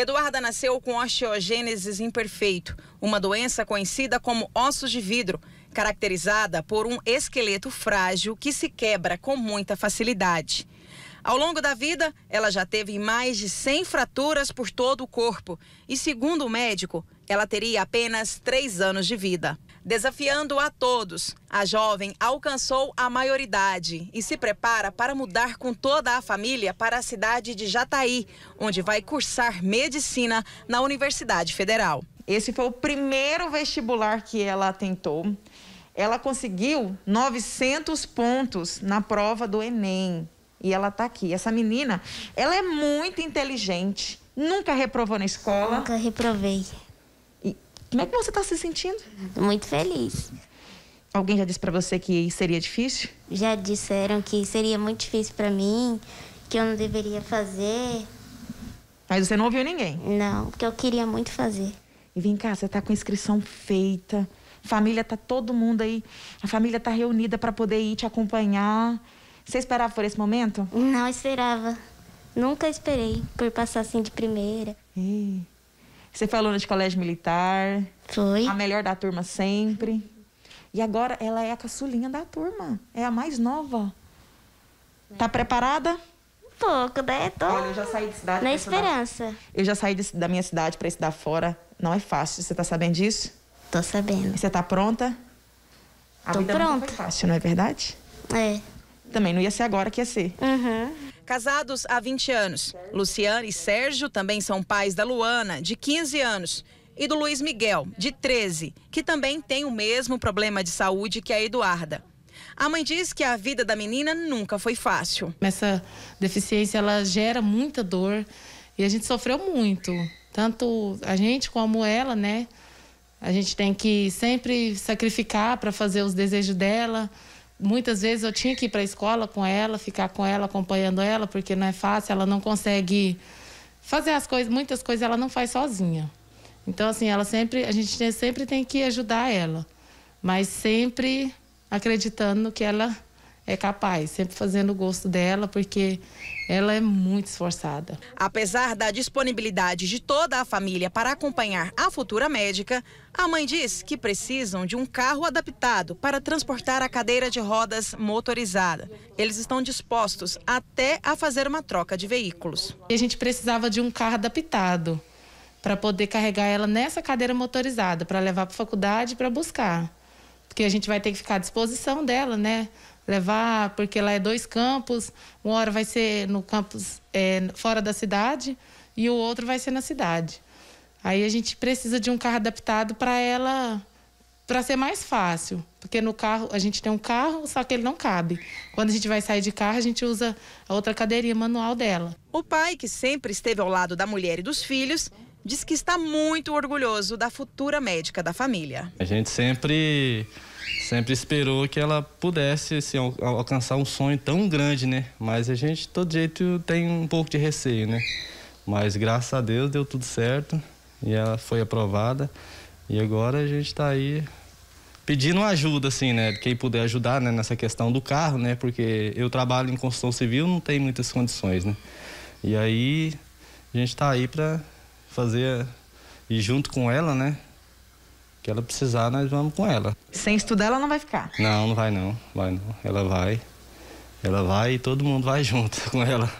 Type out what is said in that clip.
Eduarda nasceu com osteogênese imperfeito, uma doença conhecida como ossos de vidro, caracterizada por um esqueleto frágil que se quebra com muita facilidade. Ao longo da vida, ela já teve mais de 100 fraturas por todo o corpo e, segundo o médico, ela teria apenas 3 anos de vida. Desafiando a todos, a jovem alcançou a maioridade e se prepara para mudar com toda a família para a cidade de Jataí, onde vai cursar medicina na Universidade Federal. Esse foi o primeiro vestibular que ela tentou. Ela conseguiu 900 pontos na prova do Enem. E ela está aqui. Essa menina, ela é muito inteligente. Nunca reprovou na escola? Nunca reprovei. E como é que você está se sentindo? Muito feliz. Alguém já disse para você que seria difícil? Já disseram que seria muito difícil para mim, que eu não deveria fazer. Mas você não ouviu ninguém? Não, porque eu queria muito fazer. E vem cá, você tá com inscrição feita. Família tá todo mundo aí, a família tá reunida para poder ir te acompanhar. Você esperava por esse momento? Não esperava. Nunca esperei por passar assim de primeira. E... Você foi aluna de colégio militar. Foi. A melhor da turma sempre. E agora ela é a caçulinha da turma. É a mais nova. Tá preparada? Um pouco, né? Tô... Olha, eu já saí de cidade. Na esperança. Estudar... Eu já saí de, da minha cidade para estudar fora. Não é fácil. Você tá sabendo disso? Tô sabendo. Você tá pronta? A Tô vida pronta. Não foi fácil, não é verdade? É também não ia ser agora que ia ser. Uhum. Casados há 20 anos, Luciana e Sérgio também são pais da Luana, de 15 anos, e do Luiz Miguel, de 13, que também tem o mesmo problema de saúde que a Eduarda. A mãe diz que a vida da menina nunca foi fácil. Essa deficiência ela gera muita dor e a gente sofreu muito, tanto a gente como ela, né? A gente tem que sempre sacrificar para fazer os desejos dela muitas vezes eu tinha que ir para a escola com ela, ficar com ela, acompanhando ela, porque não é fácil, ela não consegue fazer as coisas, muitas coisas ela não faz sozinha. Então assim, ela sempre, a gente sempre tem que ajudar ela, mas sempre acreditando no que ela é capaz, sempre fazendo o gosto dela, porque ela é muito esforçada. Apesar da disponibilidade de toda a família para acompanhar a futura médica, a mãe diz que precisam de um carro adaptado para transportar a cadeira de rodas motorizada. Eles estão dispostos até a fazer uma troca de veículos. A gente precisava de um carro adaptado para poder carregar ela nessa cadeira motorizada, para levar para a faculdade para buscar que a gente vai ter que ficar à disposição dela, né? Levar, porque lá é dois campos, uma hora vai ser no campus é, fora da cidade e o outro vai ser na cidade. Aí a gente precisa de um carro adaptado para ela, para ser mais fácil, porque no carro a gente tem um carro, só que ele não cabe. Quando a gente vai sair de carro, a gente usa a outra cadeirinha manual dela. O pai, que sempre esteve ao lado da mulher e dos filhos, diz que está muito orgulhoso da futura médica da família. A gente sempre sempre esperou que ela pudesse assim, alcançar um sonho tão grande, né? Mas a gente, todo jeito, tem um pouco de receio, né? Mas graças a Deus deu tudo certo e ela foi aprovada. E agora a gente está aí pedindo ajuda, assim, né? Quem puder ajudar né? nessa questão do carro, né? Porque eu trabalho em construção civil, não tem muitas condições, né? E aí a gente está aí para fazer e junto com ela, né? Que ela precisar, nós vamos com ela. Sem estudar, ela não vai ficar? Não, não vai não, vai não. Ela vai. Ela vai e todo mundo vai junto com ela.